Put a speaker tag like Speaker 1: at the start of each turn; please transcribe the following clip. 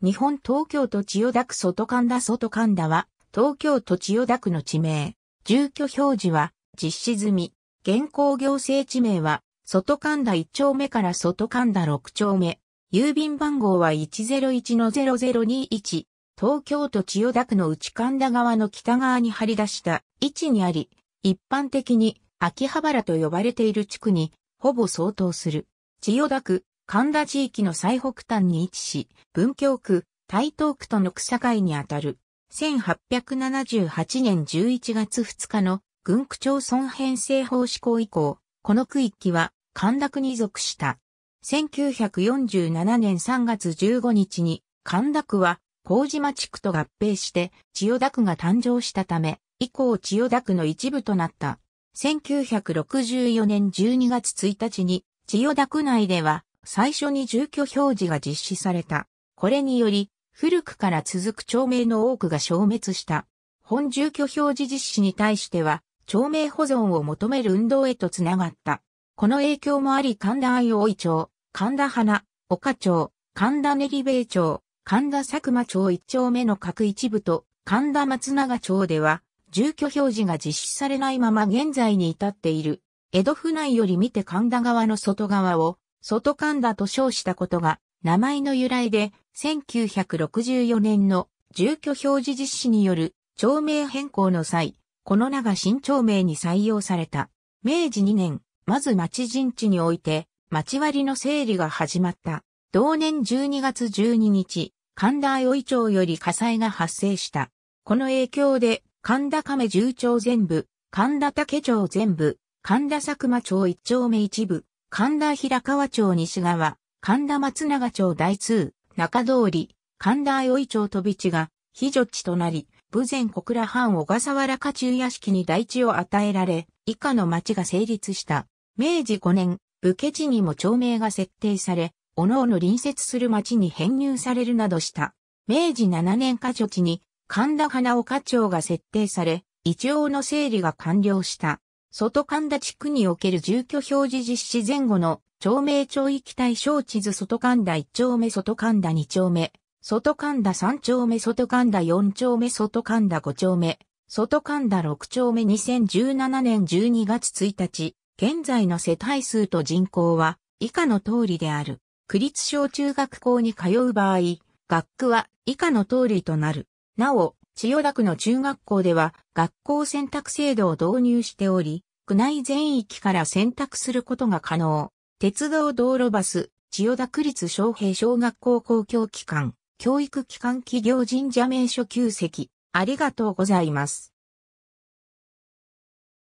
Speaker 1: 日本東京都千代田区外神田外神田は、東京都千代田区の地名。住居表示は、実施済み。現行行政地名は、外神田1丁目から外神田6丁目。郵便番号は101-0021。東京都千代田区の内神田川の北側に張り出した位置にあり、一般的に秋葉原と呼ばれている地区に、ほぼ相当する。千代田区、神田地域の最北端に位置し、文京区、台東区との草会にあたる、1878年11月2日の軍区町村編成法施行以降、この区域は神田区に属した。1947年3月15日に神田区は麹町区と合併して千代田区が誕生したため、以降千代田区の一部となった。1964年12月1日に千代田区内では最初に住居表示が実施された。これにより、古くから続く町名の多くが消滅した。本住居表示実施に対しては、町名保存を求める運動へとつながった。この影響もあり神田愛大井町、神田花、岡町、神田練米町、神田佐久間町一丁目の各一部と神田松永町では、住居表示が実施されないまま現在に至っている。江戸府内より見て神田川の外側を外神田と称したことが名前の由来で1964年の住居表示実施による町名変更の際、この名が新町名に採用された。明治2年、まず町人地において、町割の整理が始まった。同年12月12日、神田青井町より火災が発生した。この影響で、神田亀十町全部、神田竹町全部、神田佐久間町一丁目一部、神田平川町西側、神田松永町大通、中通り、神田葵町飛び地が、非女地となり、武前小倉藩小笠原家中屋敷に大地を与えられ、以下の町が成立した。明治5年、武家地にも町名が設定され、各々隣接する町に編入されるなどした。明治7年家所地に、神田花岡町が設定され、一応の整理が完了した。外神田地区における住居表示実施前後の町名町域対象地図外神田1丁目外神田2丁目、外神田3丁目外神田4丁目外神田5丁目、外神田6丁目2017年12月1日、現在の世帯数と人口は以下の通りである。区立小中学校に通う場合、学区は以下の通りとなる。なお、千代田区の中学校では学校選択制度を導入しており、区内全域から選択することが可能。鉄道道路バス、千代田区立昌平小学校公共機関、教育機関企業神社名所旧跡。ありがとうございます。